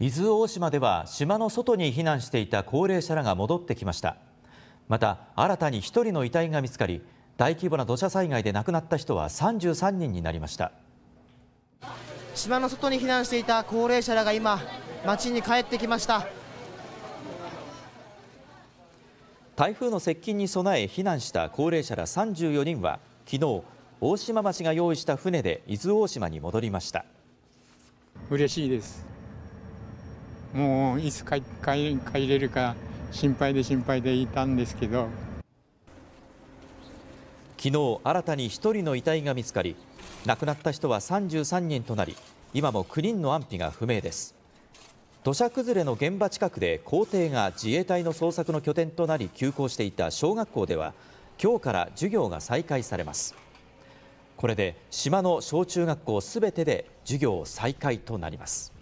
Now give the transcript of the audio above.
伊豆大島では島の外に避難していた高齢者らが戻ってきましたまた新たに1人の遺体が見つかり大規模な土砂災害で亡くなった人は33人になりました島の外に避難していた高齢者らが今町に帰ってきました台風の接近に備え避難した高齢者ら34人は昨日大島町が用意した船で伊豆大島に戻りました嬉しいですもういつ帰帰帰れるか心配で心配でいたんですけど昨日新たに1人の遺体が見つかり亡くなった人は33人となり今も9人の安否が不明です土砂崩れの現場近くで校庭が自衛隊の捜索の拠点となり休校していた小学校では今日から授業が再開されますこれで島の小中学校すべてで授業再開となります